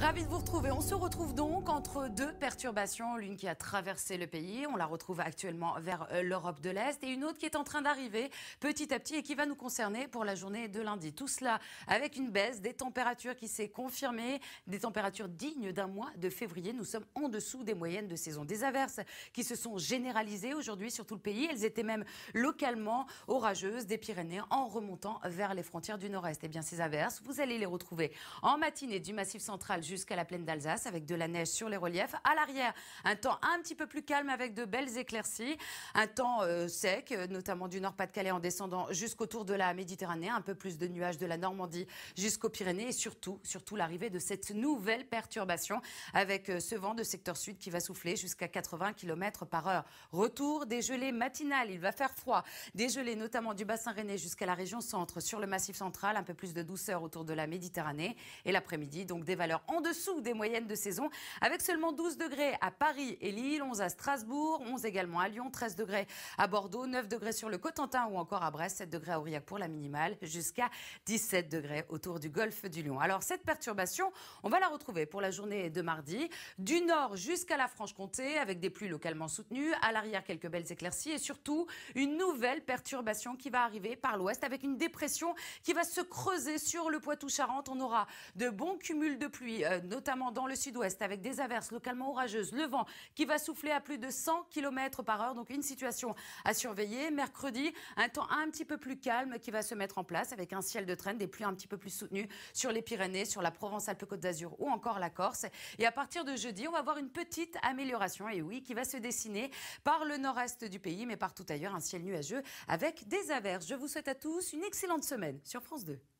Ravi de vous retrouver. On se retrouve donc entre deux perturbations, l'une qui a traversé le pays, on la retrouve actuellement vers euh, l'Europe de l'Est, et une autre qui est en train d'arriver petit à petit et qui va nous concerner pour la journée de lundi. Tout cela avec une baisse des températures qui s'est confirmée, des températures dignes d'un mois de février. Nous sommes en dessous des moyennes de saison. Des averses qui se sont généralisées aujourd'hui sur tout le pays. Elles étaient même localement orageuses des Pyrénées en remontant vers les frontières du Nord-Est. Et eh bien ces averses, vous allez les retrouver en matinée du Massif central jusqu'à la plaine d'Alsace avec de la neige sur les reliefs. À l'arrière, un temps un petit peu plus calme avec de belles éclaircies, un temps euh, sec, euh, notamment du Nord-Pas-de-Calais en descendant jusqu'autour de la Méditerranée, un peu plus de nuages de la Normandie jusqu'aux Pyrénées et surtout, surtout l'arrivée de cette nouvelle perturbation avec euh, ce vent de secteur sud qui va souffler jusqu'à 80 km par heure. Retour des gelées matinales, il va faire froid. Des gelées notamment du bassin rennais jusqu'à la région centre, sur le massif central, un peu plus de douceur autour de la Méditerranée. Et l'après-midi, donc des valeurs en dessous des moyennes de saison, avec seulement 12 degrés à Paris et Lille, 11 à Strasbourg, 11 également à Lyon, 13 degrés à Bordeaux, 9 degrés sur le Cotentin ou encore à Brest, 7 degrés à Aurillac pour la minimale, jusqu'à 17 degrés autour du golfe du Lion. Alors cette perturbation, on va la retrouver pour la journée de mardi, du nord jusqu'à la Franche-Comté, avec des pluies localement soutenues, à l'arrière quelques belles éclaircies et surtout une nouvelle perturbation qui va arriver par l'ouest avec une dépression qui va se creuser sur le Poitou-Charentes. On aura de bons cumuls de pluie euh, notamment dans le sud-ouest, avec des averses localement orageuses, le vent qui va souffler à plus de 100 km par heure. Donc une situation à surveiller. Mercredi, un temps un petit peu plus calme qui va se mettre en place avec un ciel de traîne, des pluies un petit peu plus soutenues sur les Pyrénées, sur la Provence-Alpes-Côte d'Azur ou encore la Corse. Et à partir de jeudi, on va voir une petite amélioration, et oui, qui va se dessiner par le nord-est du pays, mais partout ailleurs, un ciel nuageux avec des averses. Je vous souhaite à tous une excellente semaine sur France 2.